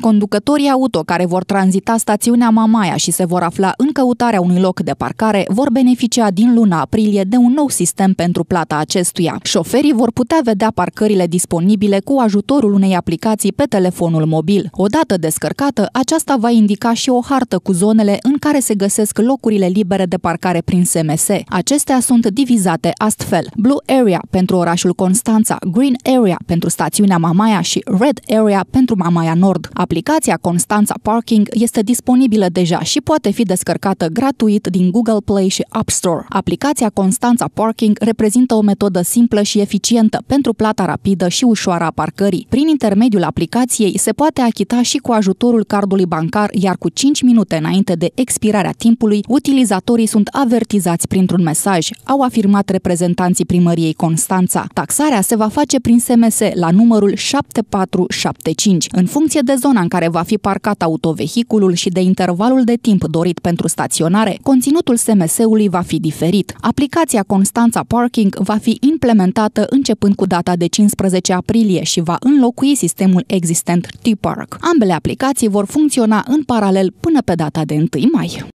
Conducătorii auto care vor tranzita stațiunea Mamaia și se vor afla în căutarea unui loc de parcare vor beneficia din luna aprilie de un nou sistem pentru plata acestuia. Șoferii vor putea vedea parcările disponibile cu ajutorul unei aplicații pe telefonul mobil. Odată descărcată, aceasta va indica și o hartă cu zonele în care se găsesc locurile libere de parcare prin SMS. Acestea sunt divizate astfel. Blue Area pentru orașul Constanța, Green Area pentru stațiunea Mamaia și Red Area pentru Mamaia Nord. Aplicația Constanța Parking este disponibilă deja și poate fi descărcată gratuit din Google Play și App Store. Aplicația Constanța Parking reprezintă o metodă simplă și eficientă pentru plata rapidă și ușoară a parcării. Prin intermediul aplicației se poate achita și cu ajutorul cardului bancar, iar cu 5 minute înainte de expirarea timpului, utilizatorii sunt avertizați printr-un mesaj, au afirmat reprezentanții primăriei Constanța. Taxarea se va face prin SMS la numărul 7475, în funcție de zona zona în care va fi parcat autovehiculul și de intervalul de timp dorit pentru staționare, conținutul SMS-ului va fi diferit. Aplicația Constanța Parking va fi implementată începând cu data de 15 aprilie și va înlocui sistemul existent T-Park. Ambele aplicații vor funcționa în paralel până pe data de 1 mai.